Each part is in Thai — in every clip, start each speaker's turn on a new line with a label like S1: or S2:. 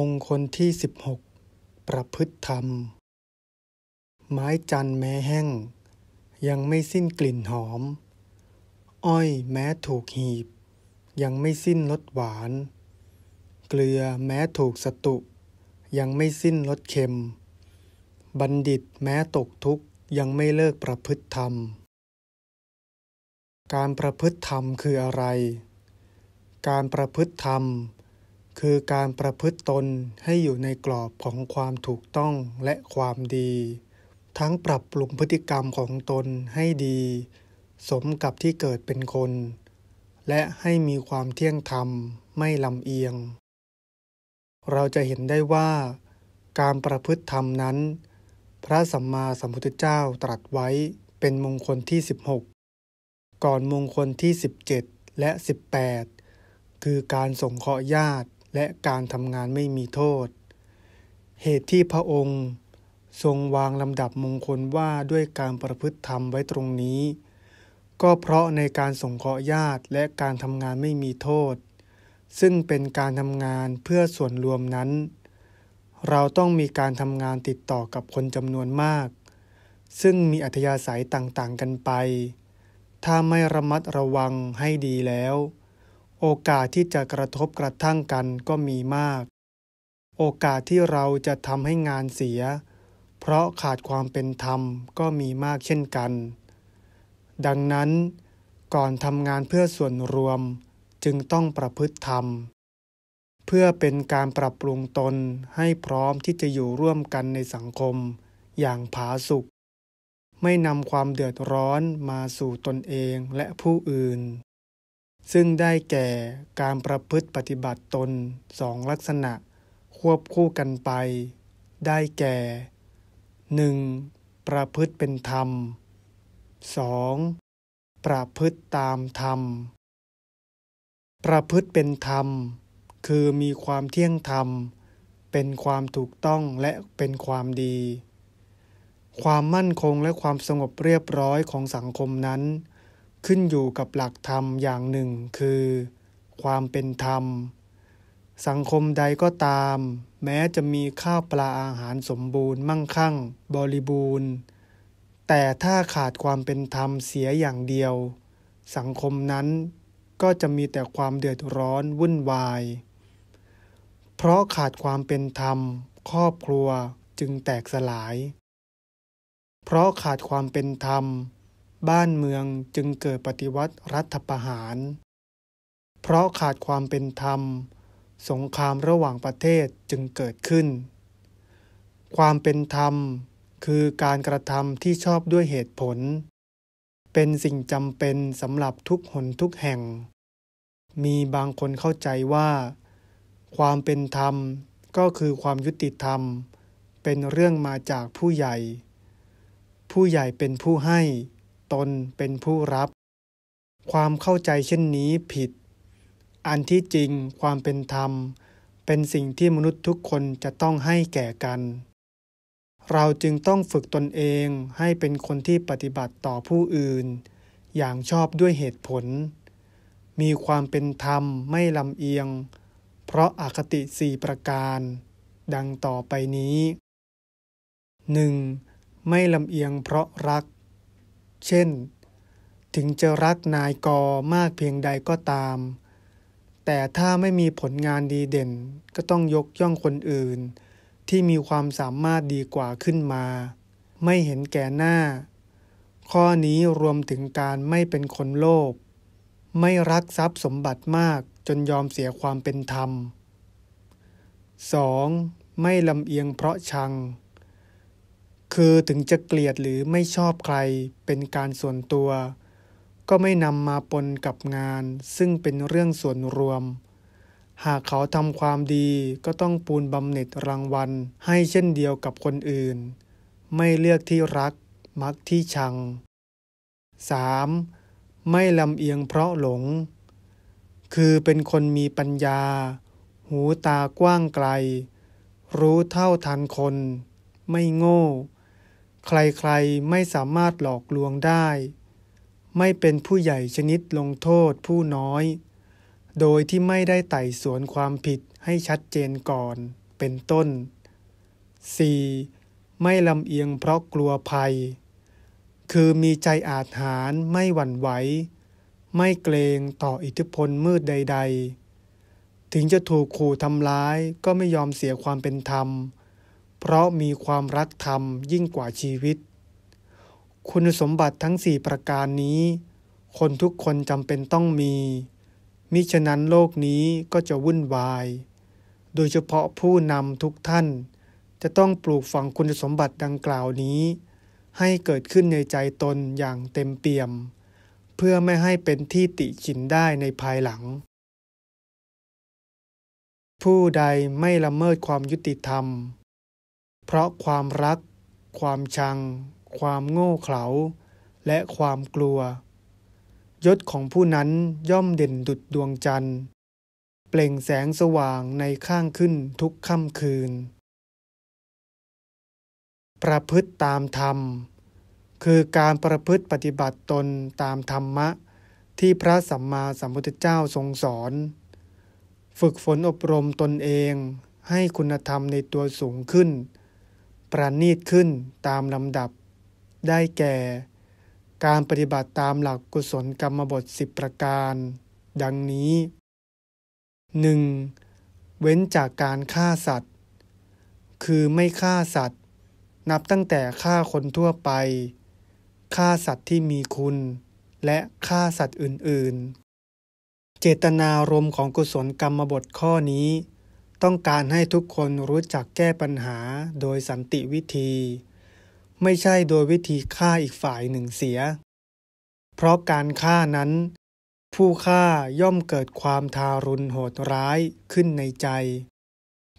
S1: มงคลที่16ประพฤติธรรม ไม้จันแม้แห้ง ยังไม่สิ้นกลิ่นหอม อ้อยแม้ถูกหีบ ยังไม่สิ้นรสหวาน เกลือแม้ถูกสตุยังไม่สิ้นรสเค็ม บัณฑิตแม้ตกทุกข์ยังไม่เลิกประพฤติธรรม การประพฤติธรรมคืออะไร การประพฤติธรรมคือการประพฤติตนให้อยู่ในกรอบของความถูกต้องและความดี ทั้งปรับปรุงพฤติกรรมของตนให้ดี สมกับที่เกิดเป็นคน และให้มีความเที่ยงธรรมไม่ลำเอียง เราจะเห็นได้ว่าการประพฤติธรรมนั้น พระสัมมาสัมพุทธเจ้าตรัสไว้เป็นมงคลที่ 16 ก่อนมงคลที่ 17 และ 18 คือการส่งเคราะห์ญาติและการทำงานไม่มีโทษ เหตุที่พระองค์ ทรงวางลำดับมงคลว่าด้วยการประพฤติธรรมไว้ตรงนี้ ก็เพราะในการสงเคราะห์ญาติและการทำงานไม่มีโทษ ซึ่งเป็นการทำงานเพื่อส่วนรวมนั้น เราต้องมีการทำงานติดต่อกับคนจำนวนมาก ซึ่งมีอัธยาศัยต่างๆ กันไป ถ้าไม่ระมัดระวังให้ดีแล้วโอกาสที่จะกระทบกระทั่งกันก็มีมาก โอกาสที่เราจะทำให้งานเสีย เพราะขาดความเป็นธรรมก็มีมากเช่นกัน ดังนั้นก่อนทำงานเพื่อส่วนรวมจึงต้องประพฤติธรรม เพื่อเป็นการปรับปรุงตนให้พร้อมที่จะอยู่ร่วมกันในสังคม อย่างผาสุก ไม่นำความเดือดร้อนมาสู่ตนเองและผู้อื่นซึ่งได้แก่การประพฤติปฏิบัติตนสองลักษณะควบคู่กันไปได้แก่ 1. ประพฤติเป็นธรรม 2. ประพฤติตามธรรม ประพฤติเป็นธรรม คือมีความเที่ยงธรรม เป็นความถูกต้องและเป็นความดี ความมั่นคงและความสงบเรียบร้อยของสังคมนั้นขึ้นอยู่กับหลักธรรมอย่างหนึ่งคือ ความเป็นธรรม สังคมใดก็ตาม แม้จะมีข้าวปลาอาหารสมบูรณ์มั่งคั่งบริบูรณ์ แต่ถ้าขาดความเป็นธรรมเสียอย่างเดียว สังคมนั้นก็จะมีแต่ความเดือดร้อนวุ่นวาย เพราะขาดความเป็นธรรม ครอบครัวจึงแตกสลาย เพราะขาดความเป็นธรรมบ้านเมืองจึงเกิดปฏิวัติรัฐประหาร เพราะขาดความเป็นธรรม สงครามระหว่างประเทศจึงเกิดขึ้น ความเป็นธรรมคือการกระทำที่ชอบด้วยเหตุผล เป็นสิ่งจำเป็นสำหรับทุกหนทุกแห่ง มีบางคนเข้าใจว่า ความเป็นธรรมก็คือความยุติธรรม เป็นเรื่องมาจากผู้ใหญ่ ผู้ใหญ่เป็นผู้ให้นเป็นผู้รับ ความเข้าใจเช่นนี้ผิด อันที่จริงความเป็นธรรมเป็นสิ่งที่มนุษย์ทุกคนจะต้องให้แก่กัน เราจึงต้องฝึกตนเองให้เป็นคนที่ปฏิบัติต่อผู้อื่น อย่างชอบด้วยเหตุผล มีความเป็นธรรมไม่ลำเอียง เพราะอาคติสี่ประการ ดังต่อไปนี้ 1. ไม่ลำเอียงเพราะรักเช่น ถึงจะรักนายกมากเพียงใดก็ตาม แต่ถ้าไม่มีผลงานดีเด่นก็ต้องยกย่องคนอื่น ที่มีความสามารถดีกว่าขึ้นมา ไม่เห็นแก่หน้า ข้อนี้รวมถึงการไม่เป็นคนโลภไม่รักทรัพย์สมบัติมากจนยอมเสียความเป็นธรรม 2. ไม่ลำเอียงเพราะชังคือถึงจะเกลียดหรือไม่ชอบใครเป็นการส่วนตัว ก็ไม่นำมาปนกับงานซึ่งเป็นเรื่องส่วนรวม หากเขาทำความดีก็ต้องปูนบำเหน็จรางวัลให้เช่นเดียวกับคนอื่น ไม่เลือกที่รักมักที่ชัง 3. ไม่ลำเอียงเพราะหลง คือเป็นคนมีปัญญา หูตากว้างไกล รู้เท่าทันคน ไม่โง่ใครๆไม่สามารถหลอกลวงได้ ไม่เป็นผู้ใหญ่ชนิดลงโทษผู้น้อย โดยที่ไม่ได้ไต่สวนความผิดให้ชัดเจนก่อนเป็นต้น 4. ไม่ลำเอียงเพราะกลัวภัย คือมีใจอาจหารไม่หวั่นไหว ไม่เกรงต่ออิทธิพลมืดใดๆ ถึงจะถูกขู่ทำร้ายก็ไม่ยอมเสียความเป็นธรรมเเพราะมีความรักธรรมยิ่งกว่าชีวิต คุณสมบัติทั้งสี่ประการนี้ คนทุกคนจำเป็นต้องมี มิฉะนั้นโลกนี้ก็จะวุ่นวาย โดยเฉพาะผู้นำทุกท่าน จะต้องปลูกฝังคุณสมบัติดังกล่าวนี้ ให้เกิดขึ้นในใจตนอย่างเต็มเปี่ยม เพื่อไม่ให้เป็นที่ติฉินได้ในภายหลัง ผู้ใดไม่ละเมิดความยุติธรรมเพราะความรัก ความชัง ความโง่เขลา และความกลัว ยศของผู้นั้นย่อมเด่นดุดดวงจันทร์ เปล่งแสงสว่างในข้างขึ้นทุกค่ำคืน ประพฤติตามธรรม คือการประพฤติปฏิบัติตนตามธรรมะที่พระสัมมาสัมพุทธเจ้าทรงสอนฝึกฝนอบรมตนเองให้คุณธรรมในตัวสูงขึ้นประณีตขึ้นตามลำดับได้แก่ การปฏิบัติตามหลักกุศลกรรมบทสิบประการดังนี้ 1. เว้นจากการฆ่าสัตว์ คือไม่ฆ่าสัตว์ นับตั้งแต่ฆ่าคนทั่วไปฆ่าสัตว์ที่มีคุณ และฆ่าสัตว์อื่น ๆ เจตนารมณ์ของกุศลกรรมบทข้อนี้ต้องการให้ทุกคนรู้จักแก้ปัญหาโดยสันติวิธี ไม่ใช่โดยวิธีฆ่าอีกฝ่ายหนึ่งเสีย เพราะการฆ่านั้น ผู้ฆ่าย่อมเกิดความทารุณโหดร้ายขึ้นในใจ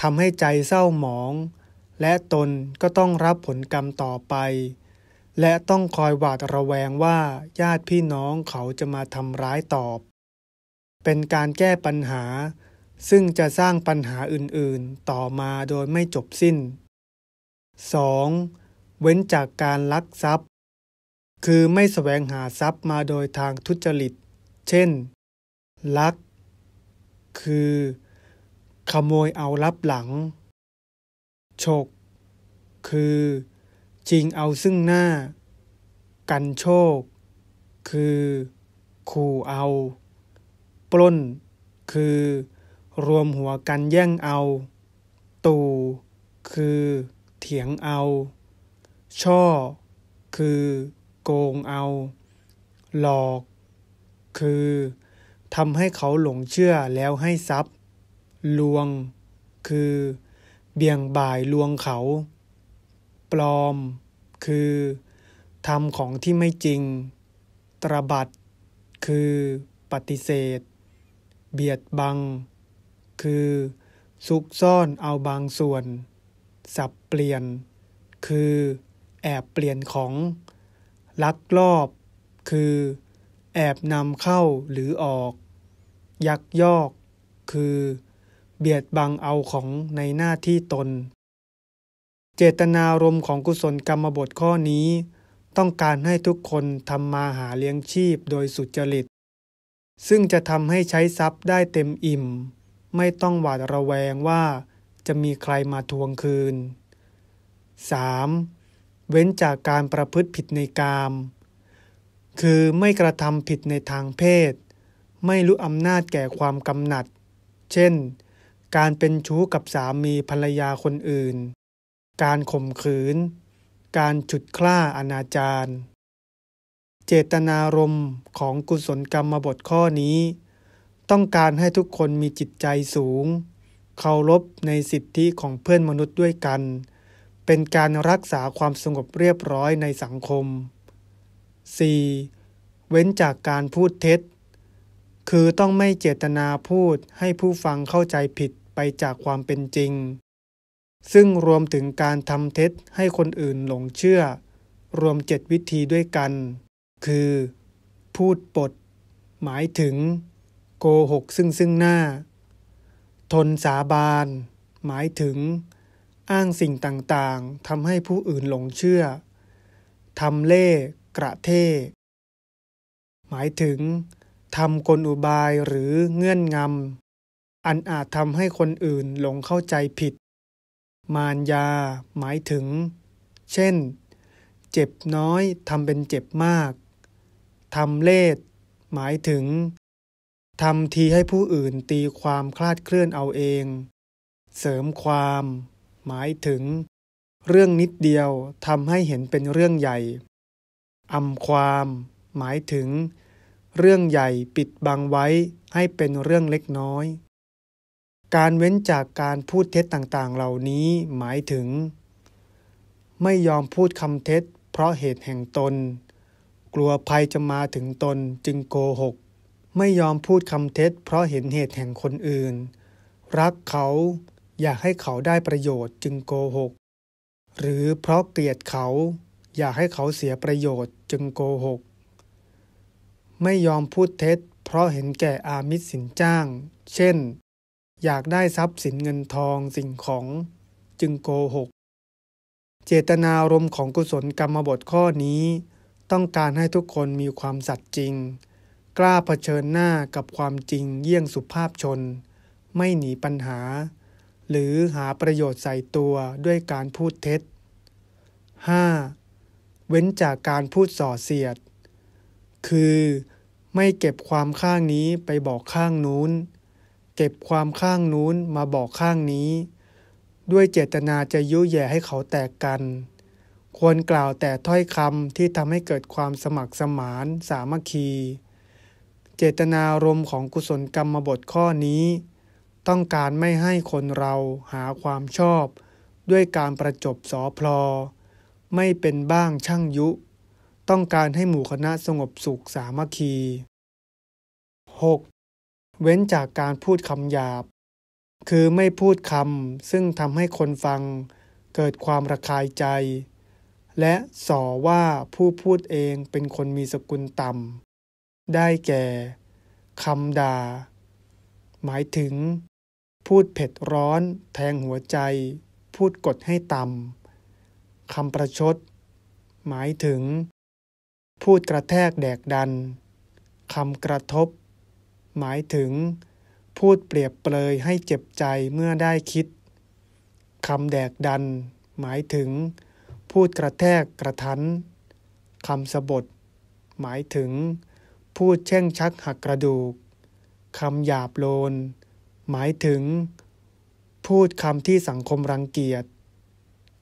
S1: ทำให้ใจเศร้าหมอง และตนก็ต้องรับผลกรรมต่อไป และต้องคอยหวาดระแวงว่าญาติพี่น้องเขาจะมาทำร้ายตอบ เป็นการแก้ปัญหาซึ่งจะสร้างปัญหาอื่น ๆ ต่อมาโดยไม่จบสิ้น 2. เว้นจากการลักทรัพย์ คือไม่แสวงหาทรัพย์มาโดยทางทุจริต เช่น ลัก คือ ขโมยเอารับหลังฉก คือ จริงเอาซึ่งหน้า กันโชค คือขู่เอา ปล้น คือรวมหัวกันแย่งเอา ตู่ คือ เถียงเอา ช่อ คือ โกงเอา หลอก คือ ทำให้เขาหลงเชื่อแล้วให้ทรัพย์ ลวง คือ เบี่ยงบ่ายลวงเขา ปลอม คือ ทำของที่ไม่จริง ตรบัด คือ ปฏิเสธ เบียดบังคือซุกซ่อนเอาบางส่วน สับเปลี่ยน คือ แอบเปลี่ยนของ ลักลอบ คือ แอบนำเข้าหรือออก ยักยอก คือ เบียดบังเอาของในหน้าที่ตน เจตนารมณ์ของกุศลกรรมบทข้อนี้ ต้องการให้ทุกคนทำมาหาเลี้ยงชีพโดยสุจริต ซึ่งจะทำให้ใช้ทรัพย์ได้เต็มอิ่มไม่ต้องหวาดระแวงว่าจะมีใครมาทวงคืน 3. เว้นจากการประพฤติผิดในกาม คือไม่กระทำผิดในทางเพศ ไม่รู้อำนาจแก่ความกำหนัด เช่น การเป็นชู้กับสามีภรรยาคนอื่น การข่มขืน การฉุดคล้าอนาจาร เจตนารมณ์ของกุศลกรรมบทข้อนี้ต้องการให้ทุกคนมีจิตใจสูง เคารพในสิทธิของเพื่อนมนุษย์ด้วยกัน เป็นการรักษาความสงบเรียบร้อยในสังคม 4. เว้นจากการพูดเท็จ คือต้องไม่เจตนาพูดให้ผู้ฟังเข้าใจผิดไปจากความเป็นจริง ซึ่งรวมถึงการทำเท็จให้คนอื่นหลงเชื่อ รวมเจ็ดวิธีด้วยกัน คือ พูดปด หมายถึงโกหกซึ่งซึ่งหน้า ทนสาบาน หมายถึง อ้างสิ่งต่างๆทำให้ผู้อื่นหลงเชื่อทำเล่กระเทหมายถึงทำกลอุบายหรือเงื่อนงำอันอาจทำให้คนอื่นหลงเข้าใจผิด มารยา หมายถึง เช่น เจ็บน้อยทำเป็นเจ็บมากทำเล่หมายถึงทำทีให้ผู้อื่นตีความคลาดเคลื่อนเอาเอง เสริมความ หมายถึง เรื่องนิดเดียวทำให้เห็นเป็นเรื่องใหญ่ อำความ หมายถึง เรื่องใหญ่ปิดบังไว้ให้เป็นเรื่องเล็กน้อย การเว้นจากการพูดเท็จต่างๆเหล่านี้ หมายถึง ไม่ยอมพูดคำเท็จ เพราะเหตุแห่งตน กลัวภัยจะมาถึงตนจึงโกหกไม่ยอมพูดคำเท็จ เพราะเห็นเหตุแห่งคนอื่น รักเขาอยากให้เขาได้ประโยชน์จึงโกหกหรือเพราะเกลียดเขาอยากให้เขาเสียประโยชน์จึงโกหกไม่ยอมพูดเท็จ เพราะเห็นแก่อามิตรสินจ้าง เช่น อยากได้ทรัพย์สินเงินทองสิ่งของจึงโกหกเจตนารมณ์ของกุศลกรรมบทข้อนี้ ต้องการให้ทุกคนมีความสัตย์จริงกล้าเผชิญหน้ากับความจริงเยี่ยงสุภาพชน ไม่หนีปัญหา หรือหาประโยชน์ใส่ตัวด้วยการพูดเท็จ 5. เว้นจากการพูดส่อเสียด คือ ไม่เก็บความข้างนี้ไปบอกข้างนู้น เก็บความข้างนู้นมาบอกข้างนี้ ด้วยเจตนาจะยุแย่ให้เขาแตกกัน ควรกล่าวแต่ถ้อยคำที่ทำให้เกิดความสมัครสมานสามัคคีเจตนารมณ์ของกุศลกรรมบทข้อนี้ ต้องการไม่ให้คนเราหาความชอบด้วยการประจบสอพลอ ไม่เป็นบ้างช่างยุ ต้องการให้หมู่คณะสงบสุขสามัคคี 6. เว้นจากการพูดคำหยาบ คือไม่พูดคำซึ่งทำให้คนฟัง เกิดความระคายใจ และส่อว่าผู้พูดเองเป็นคนมีสกุลต่ำได้แก่ คำด่า หมายถึง พูดเผ็ดร้อน แทงหัวใจ พูดกดให้ต่ำ คำประชด หมายถึง พูดกระแทกแดกดัน คำกระทบ หมายถึง พูดเปรียบเปรยให้เจ็บใจเมื่อได้คิดคำแดกดัน หมายถึง พูดกระแทกกระทัน คำสบท หมายถึงพูดแช่งชักหักกระดูก คำหยาบโลน หมายถึง พูดคำที่สังคมรังเกียจ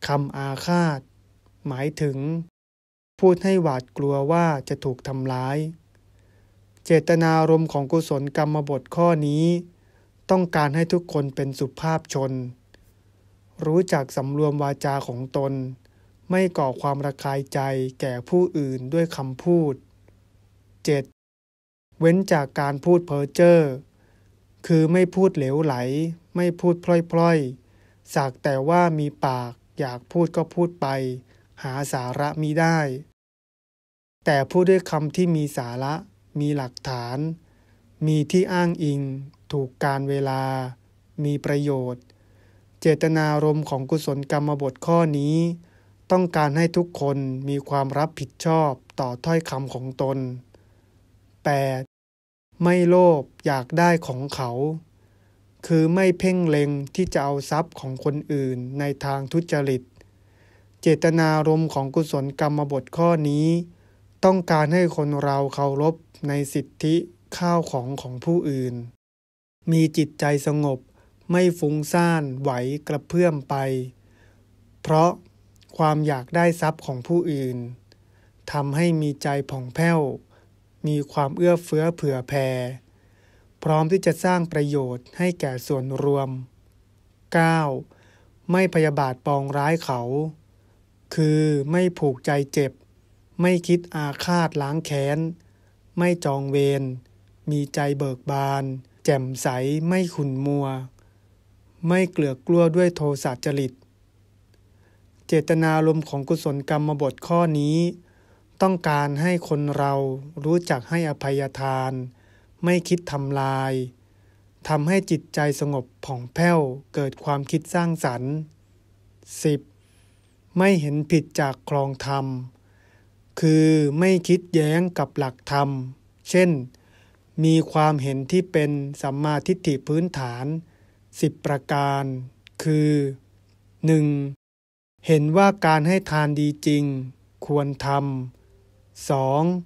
S1: คำอาฆาต หมายถึง พูดให้หวาดกลัวว่าจะถูกทำร้าย เจตนารมณ์ของกุศลกรรมบทข้อนี้ ต้องการให้ทุกคนเป็นสุภาพชน รู้จักสำรวมวาจาของตน ไม่ก่อความระคายใจแก่ผู้อื่นด้วยคำพูด 7. เว้นจากการพูดเพ้อเจ้อคือไม่พูดเหลวไหล ไม่พูดพล่อยๆสักแต่ว่ามีปากอยากพูดก็พูดไป หาสาระมีได้ แต่พูดด้วยคำที่มีสาระ มีหลักฐาน มีที่อ้างอิง ถูกการเวลา มีประโยชน์ เจตนารมณ์ของกุศลกรรมบทข้อนี้ ต้องการให้ทุกคนมีความรับผิดชอบต่อถ้อยคำของตน8ไม่โลภอยากได้ของเขา คือไม่เพ่งเล็งที่จะเอาทรัพย์ของคนอื่นในทางทุจริต เจตนารมณ์ของกุศลกรรมบทข้อนี้ ต้องการให้คนเราเคารพในสิทธิข้าวของของผู้อื่น มีจิตใจสงบไม่ฟุ้งซ่านไหวกระเพื่อมไป เพราะความอยากได้ทรัพย์ของผู้อื่นทำให้มีใจผ่องแผ้วมีความเอื้อเฟื้อเผื่อแผ่พร้อมที่จะสร้างประโยชน์ให้แก่ส่วนรวม 9. ไม่พยาบาทปองร้ายเขา คือไม่ผูกใจเจ็บ ไม่คิดอาฆาตล้างแค้นไม่จองเวรมีใจเบิกบาน แจ่มใสไม่ขุนมัว ไม่เกลือกลัวด้วยโทสะจริต เจตนารมของกุศลกรรมบทข้อนี้ต้องการให้คนเรารู้จักให้อภัยทาน ไม่คิดทำลายทำให้จิตใจสงบผ่องแผ้ว เกิดความคิดสร้างสรรค์ 10. ไม่เห็นผิดจากครองธรรม คือไม่คิดแย้งกับหลักธรรม เช่นมีความเห็นที่เป็นสัมมาทิฏฐิพื้นฐาน10ประการคือ 1. เห็นว่าการให้ทานดีจริง ควรทำ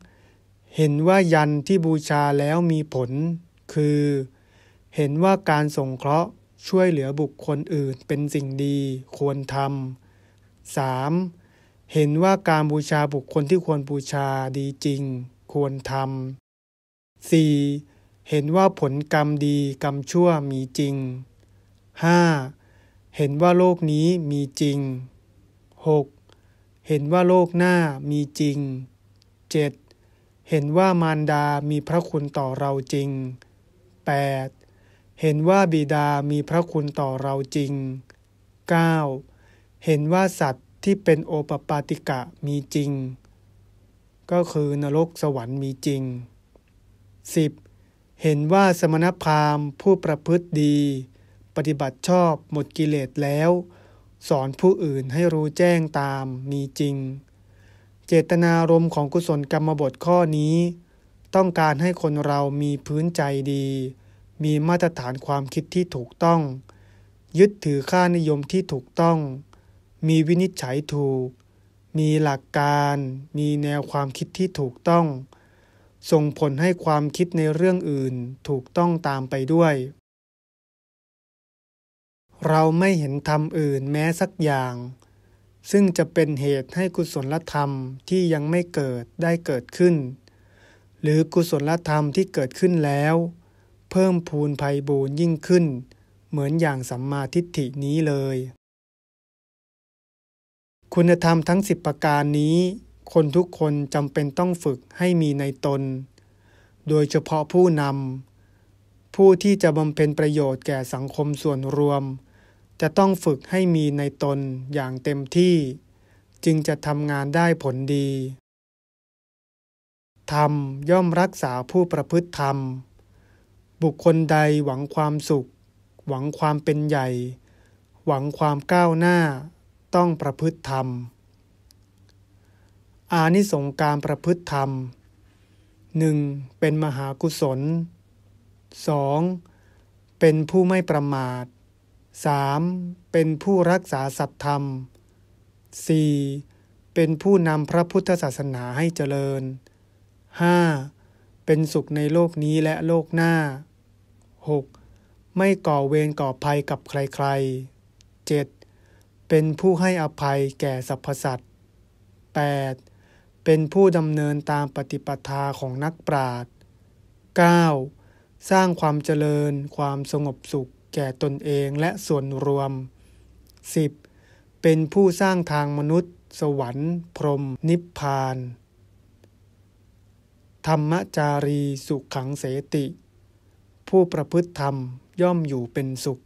S1: 2. เห็นว่ายันที่บูชาแล้วมีผล คือ เห็นว่าการสงเคราะห์ช่วยเหลือบุคคลอื่นเป็นสิ่งดีควรทำา 3. เห็นว่าการบูชาบุคคลที่ควรบูชาดีจริง ควรทำ 4. เห็นว่าผลกรรมดีกรรมชั่วมีจริง 5. เห็นว่าโลกนี้มีจริง 6. เห็นว่าโลกหน้ามีจริง 7. เห็นว่ามารดา มีพระคุณต่อเราจริง 8. เห็นว่าบิดามีพระคุณต่อเราจริง 9. เห็นว่าสัตว์ที่เป็นโอปปาติกะมีจริง ก็คือนรกสวรรค์มีจริง 10. เห็นว่าสมณพราหมณ์ผู้ประพฤติดี ปฏิบัติชอบหมดกิเลสแล้ว สอนผู้อื่นให้รู้แจ้งตามมีจริงเจตนารมณ์ของกุศลกรรมบทข้อนี้ ต้องการให้คนเรามีพื้นใจดี มีมาตรฐานความคิดที่ถูกต้อง ยึดถือค่านิยมที่ถูกต้อง มีวินิจฉัยถูก มีหลักการ มีแนวความคิดที่ถูกต้อง ส่งผลให้ความคิดในเรื่องอื่นถูกต้องตามไปด้วย เราไม่เห็นทำอื่นแม้สักอย่างซึ่งจะเป็นเหตุให้กุศลธรรมที่ยังไม่เกิดได้เกิดขึ้น หรือกุศลธรรมที่เกิดขึ้นแล้ว เพิ่มพูนภัยบูนยิ่งขึ้น เหมือนอย่างสัมมาทิฏฐินี้เลย คุณธรรมทั้งสิบประการนี้ คนทุกคนจำเป็นต้องฝึกให้มีในตน โดยเฉพาะผู้นำผู้ที่จะบำเพ็ญประโยชน์แก่สังคมส่วนรวมจะต้องฝึกให้มีในตนอย่างเต็มที่ จึงจะทำงานได้ผลดีธรรมย่อมรักษาผู้ประพฤติธรรม บุคคลใดหวังความสุข หวังความเป็นใหญ่ หวังความก้าวหน้าต้องประพฤติธรรม อานิสงการประพฤติธรรมหนึ่งเป็นมหากุศล 2. เป็นผู้ไม่ประมาท 3. เป็นผู้รักษาสัตธรรม 4. เป็นผู้นำพระพุทธศาสนาให้เจริญ 5. เป็นสุขในโลกนี้และโลกหน้า 6. ไม่ก่อเวรก่อภัยกับใครๆ 7. เป็นผู้ให้อภัยแก่สรรพสัตว์ 8. เป็นผู้ดำเนินตามปฏิปทาของนักปราชญ์ 9. สร้างความเจริญความสงบสุขแก่ตนเองและส่วนรวม 10. เป็นผู้สร้างทางมนุษย์ สวรรค์ พรหมนิพพาน ธรรมจารีสุขขังเสติ ผู้ประพฤติธรรมย่อมอยู่เป็นสุข